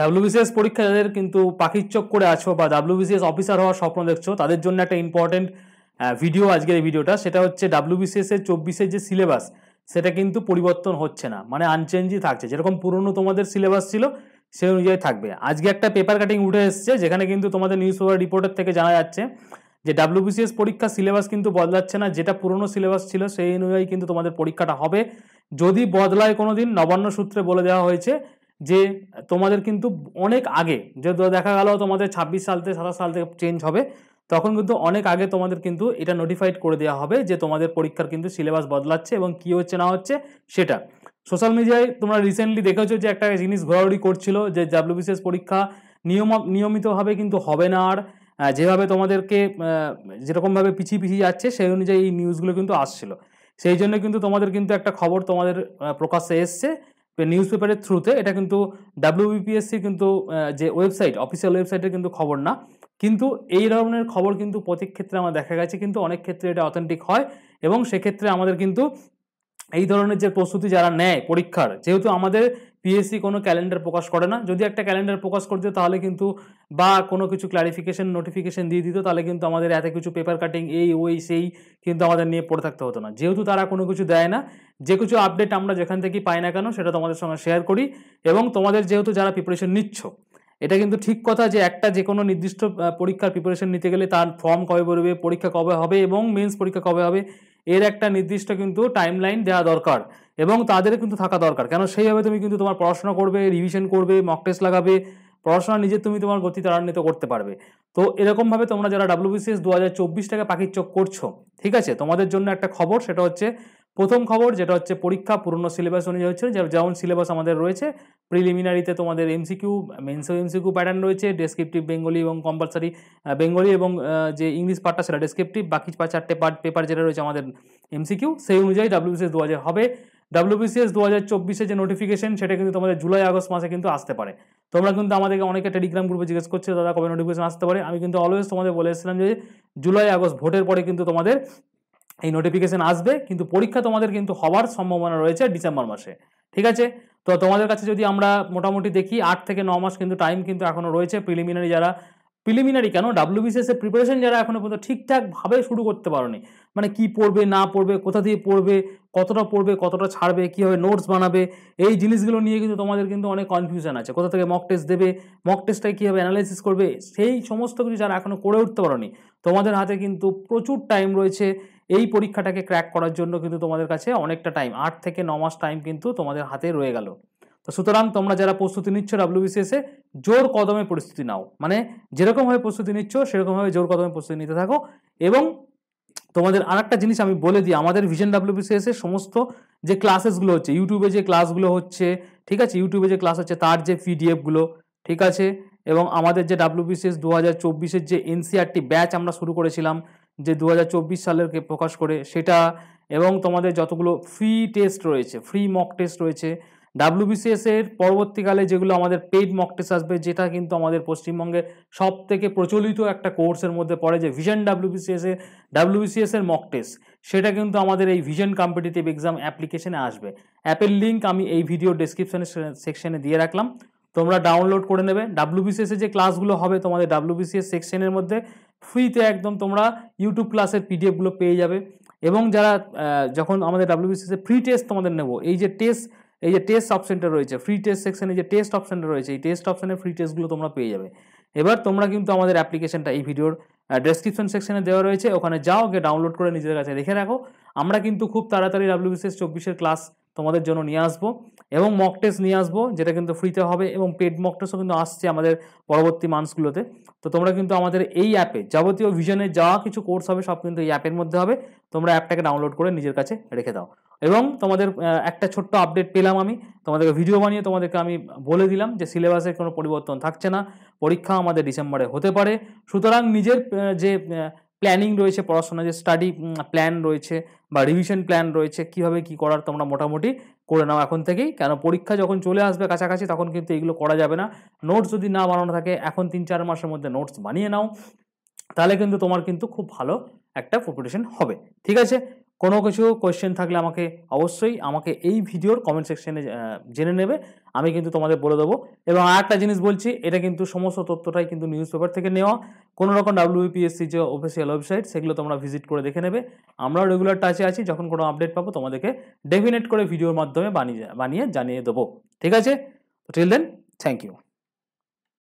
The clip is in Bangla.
ডাব্লিউবিসিএস পরীক্ষা যাদের কিন্তু পাখির চোখ করে আছো বা ডাব্লিউবিসিএস অফিসার হওয়ার স্বপ্ন দেখছো তাদের জন্য একটা ইম্পর্টেন্ট ভিডিও আজকের এই ভিডিওটা সেটা হচ্ছে ডাব্লিউবিসিএস এর চব্বিশের যে সিলেবাস সেটা কিন্তু পরিবর্তন হচ্ছে না মানে আনচেঞ্জই থাকছে যেরকম পুরনো তোমাদের সিলেবাস ছিল সেই অনুযায়ী থাকবে আজকে একটা পেপার কাটিং উঠে এসছে যেখানে কিন্তু তোমাদের নিউজ পেপার রিপোর্টের থেকে জানা যাচ্ছে যে ডাব্লিউবিসিএস পরীক্ষা সিলেবাস কিন্তু বদলাচ্ছে না যেটা পুরনো সিলেবাস ছিল সেই অনুযায়ী কিন্তু তোমাদের পরীক্ষাটা হবে যদি বদলায় কোনো দিন নবান্ন সূত্রে বলে দেওয়া হয়েছে যে তোমাদের কিন্তু অনেক আগে যে দেখা গেল তোমাদের ছাব্বিশ সাল থেকে সাতাশ সাল থেকে চেঞ্জ হবে তখন কিন্তু অনেক আগে তোমাদের কিন্তু এটা নোটিফাইড করে দেওয়া হবে যে তোমাদের পরীক্ষার কিন্তু সিলেবাস বদলাচ্ছে এবং কি হচ্ছে না হচ্ছে সেটা সোশ্যাল মিডিয়ায় তোমরা রিসেন্টলি দেখেছো যে একটা জিনিস ঘোরাঘুরি করছিল যে ডাব্লিউবিসিএস পরীক্ষা নিয়ম নিয়মিতভাবে কিন্তু হবে না আর যেভাবে তোমাদেরকে যেরকমভাবে পিছিয়ে পিছিয়ে যাচ্ছে সেই অনুযায়ী এই নিউজগুলো কিন্তু আসছিল সেই জন্য কিন্তু তোমাদের কিন্তু একটা খবর তোমাদের প্রকাশ্যে এসছে নিউজ পেপারের থ্রুতে এটা কিন্তু ডাব্লিউবিপিএসসি কিন্তু যে ওয়েবসাইট অফিসিয়াল ওয়েবসাইটের কিন্তু খবর না কিন্তু এই ধরনের খবর কিন্তু প্রতীক ক্ষেত্রে আমার দেখা গেছে কিন্তু অনেক ক্ষেত্রে এটা অথেন্টিক হয় এবং সেক্ষেত্রে আমাদের কিন্তু এই ধরনের যে প্রস্তুতি যারা নেয় পরীক্ষার যেহেতু আমাদের পিএসসি কোনো ক্যালেন্ডার প্রকাশ করে না যদি একটা ক্যালেন্ডার প্রকাশ করতে তাহলে কিন্তু বা কোনো কিছু ক্লারিফিকেশান নোটিফিকেশন দিয়ে দিত তাহলে কিন্তু আমাদের এত কিছু পেপার কাটিং এই ওই সেই কিন্তু আমাদের নিয়ে পড়ে থাকতে হতো না যেহেতু তারা কোনো কিছু দেয় না যে কিছু আপডেট আমরা যেখান থেকেই পাই না কেন সেটা তোমাদের সঙ্গে শেয়ার করি এবং তোমাদের যেহেতু যারা প্রিপারেশন নিচ্ছ এটা কিন্তু ঠিক কথা যে একটা যে কোনো নির্দিষ্ট পরীক্ষার প্রিপারেশন নিতে গেলে তার ফর্ম কবে বেরোবে পরীক্ষা কবে হবে এবং মেন্স পরীক্ষা কবে হবে এর একটা নির্দিষ্ট কিন্তু টাইম লাইন দেওয়া দরকার এবং তাদের কিন্তু থাকা দরকার কেন সেইভাবে তুমি কিন্তু তোমার পড়াশোনা করবে রিভিশন করবে মক টেস্ট লাগাবে পড়াশোনা নিজে তুমি তোমার গতি ত্বরান্বিত করতে পারবে তো এরকমভাবে তোমরা যারা ডাব্লিউবিসিএস দু হাজার চব্বিশটাকে পাখির চোখ করছো ঠিক আছে তোমাদের জন্য একটা খবর সেটা হচ্ছে প্রথম খবর যেটা হচ্ছে পরীক্ষা পুরনো সিলেবাস অনুযায়ী হচ্ছে যেমন সিলেবাস আমাদের রয়েছে প্রিলিমিনারিতে তোমাদের এমসিকিউ মেন্স এমসিকিউ প্যাটার্ন রয়েছে ডেসক্রিপটিভ বেঙ্গলি এবং কম্পালসারি বেঙ্গলি এবং যে ইংলিশ পার্টটা সেটা ডেসক্রিপটিভ বাকি চারটে পার্ট পেপার যেটা রয়েছে আমাদের এমসিকিউ সেই অনুযায়ী ডাব্লিউবিসিএস দু হাজার হবে ডাব্লিউবিসিএস দু হাজার চব্বিশে যে নোটিফিকেশন সেটা কিন্তু তোমাদের জুলাই আগস্ট মাসে কিন্তু আসতে পারে তোমরা কিন্তু আমাদেরকে অনেকে টেলিগ্রাম গ্রুপে জিজ্ঞেস করছে দাদা কবে নোটিফিকেশন আসতে পারে আমি কিন্তু অলওয়েজ তোমাদের বলে এসেছিলাম যে জুলাই আগস্ট ভোটের পরে কিন্তু তোমাদের এই নোটিফিকেশান আসবে কিন্তু পরীক্ষা তোমাদের কিন্তু হওয়ার সম্ভাবনা রয়েছে ডিসেম্বর মাসে ঠিক আছে তো তোমাদের কাছে যদি আমরা মোটামুটি দেখি আট থেকে ন মাস কিন্তু টাইম কিন্তু এখনও রয়েছে প্রিলিমিনারি যারা প্রিলিমিনারি কেন ডাব্লিউবিসিএস এর প্রিপারেশন যারা এখনও পর্যন্ত ঠিকঠাকভাবে শুরু করতে পারেনি মানে কি পড়বে না পড়বে কোথা দিয়ে পড়বে কতটা পড়বে কতটা ছাড়বে কীভাবে নোটস বানাবে এই জিনিসগুলো নিয়ে কিন্তু তোমাদের কিন্তু অনেক কনফিউশন আছে কোথা থেকে মক টেস্ট দেবে মক টেস্টটাকে কীভাবে অ্যানালাইসিস করবে সেই সমস্ত কিছু যারা এখনও করে উঠতে পারেনি তোমাদের হাতে কিন্তু প্রচুর টাইম রয়েছে এই পরীক্ষাটাকে ক্র্যাক করার জন্য কিন্তু তোমাদের কাছে অনেকটা টাইম আট থেকে ন মাস টাইম কিন্তু তোমাদের হাতে রয়ে গেল তো সুতরাং তোমরা যারা প্রস্তুতি নিচ্ছ ডাব্লিউবিসিএসে জোর কদমে পরিস্থিতি নাও মানে যেরকমভাবে প্রস্তুতি নিচ্ছ সেরকমভাবে জোর কদমে প্রস্তুতি নিতে থাকো এবং তোমাদের আর একটা জিনিস আমি বলে দিই আমাদের ভিশন ডাব্লিউবিসিএসে সমস্ত যে ক্লাসেসগুলো হচ্ছে ইউটিউবে যে ক্লাসগুলো হচ্ছে ঠিক আছে ইউটিউবে যে ক্লাস হচ্ছে তার যে পিডিএফগুলো ঠিক আছে এবং আমাদের যে বিসিএস দু হাজার চব্বিশের যে এনসিআরটি e ব্যাচ আমরা শুরু করেছিলাম যে দু হাজার চব্বিশ সালেরকে প্রকাশ করে সেটা এবং তোমাদের যতগুলো ফ্রি টেস্ট রয়েছে ফ্রি মক টেস্ট রয়েছে ডাব্লিউবিসিএস এর পরবর্তীকালে যেগুলো আমাদের পেইড মক টেস্ট আসবে যেটা কিন্তু আমাদের পশ্চিমবঙ্গে সব থেকে প্রচলিত একটা কোর্সের মধ্যে পড়ে যে ভিশন ডাব্লিউবিসিএস এর ডাব্লিউবিসিএস এর মক টেস্ট সেটা কিন্তু আমাদের এই ভিশন কম্পিটিটিভ এক্সাম অ্যাপ্লিকেশনে আসবে অ্যাপের লিঙ্ক আমি এই ভিডিও ডিসক্রিপশনে সেকশনে দিয়ে রাখলাম তোমরা ডাউনলোড করে নেবে ডাব্লিউবিসিএস এর যে ক্লাসগুলো হবে তোমাদের ডাব্লুবিসিএস সেকশনের মধ্যে ফ্রিতে একদম তোমরা ইউটিউব ক্লাসের পিডিএফগুলো পেয়ে যাবে এবং যারা যখন আমাদের ডাব্লিউবিসিএস ফ্রি টেস্ট তোমাদের নেব এই যে টেস্ট এই যে টেস্ট অপশনটা রয়েছে ফ্রি টেস্ট সেকশনে যে টেস্ট অপশনটা রয়েছে এই টেস্ট অপশানে ফ্রি টেস্টগুলো তোমরা পেয়ে যাবে এবার তোমরা কিন্তু আমাদের অ্যাপ্লিকেশনটা এই ভিডিওর ডেসক্রিপশন সেকশনে দেওয়া রয়েছে ওখানে যাও গিয়ে ডাউনলোড করে নিজের কাছে রেখে রাখো আমরা কিন্তু খুব তাড়াতাড়ি ডাব্লিউবিসিএস চব্বিশের ক্লাস তোমাদের জন্য নিয়ে আসবো এবং মক টেস্ট নিয়ে আসবো যেটা কিন্তু ফ্রিতে হবে এবং পেড মক টেস্টও কিন্তু আসছে আমাদের পরবর্তী মান্থসগুলোতে তো তোমরা কিন্তু আমাদের এই অ্যাপে যাবতীয় ভিশনে যা কিছু কোর্স হবে সব কিন্তু এই অ্যাপের মধ্যে হবে তোমরা অ্যাপটাকে ডাউনলোড করে নিজের কাছে রেখে দাও এবং তোমাদের একটা ছোট্ট আপডেট পেলাম আমি তোমাদেরকে ভিডিও বানিয়ে তোমাদেরকে আমি বলে দিলাম যে সিলেবাসের কোনো পরিবর্তন থাকছে না পরীক্ষা আমাদের ডিসেম্বরে হতে পারে সুতরাং নিজের যে প্ল্যানিং রয়েছে পড়াশোনা যে স্টাডি প্ল্যান রয়েছে বা রিভিশন প্ল্যান রয়েছে কিভাবে কি করার তোমরা মোটামুটি করে নাও এখন থেকেই কেন পরীক্ষা যখন চলে আসবে কাছাকাছি তখন কিন্তু এগুলো করা যাবে না নোটস যদি না বানানো থাকে এখন তিন চার মাসের মধ্যে নোটস বানিয়ে নাও তাহলে কিন্তু তোমার কিন্তু খুব ভালো একটা প্রিপারেশন হবে ঠিক আছে কোনো কিছু কোয়েশ্চেন থাকলে আমাকে অবশ্যই আমাকে এই ভিডিওর কমেন্ট সেকশনে জেনে নেবে আমি কিন্তু তোমাদের বলে দেবো এবং আর একটা জিনিস বলছি এটা কিন্তু সমস্ত তথ্যটাই কিন্তু নিউজ পেপার থেকে নেওয়া কোনো রকম ডাব্লিউপিএসসি যে অফিসিয়াল ওয়েবসাইট সেগুলো তোমরা ভিজিট করে দেখে নেবে আমরা রেগুলার টাচে আছি যখন কোনো আপডেট পাবো তোমাদেরকে ডেফিনেট করে ভিডিওর মাধ্যমে বানিয়ে বানিয়ে জানিয়ে দেবো ঠিক আছে টিল দেন থ্যাংক ইউ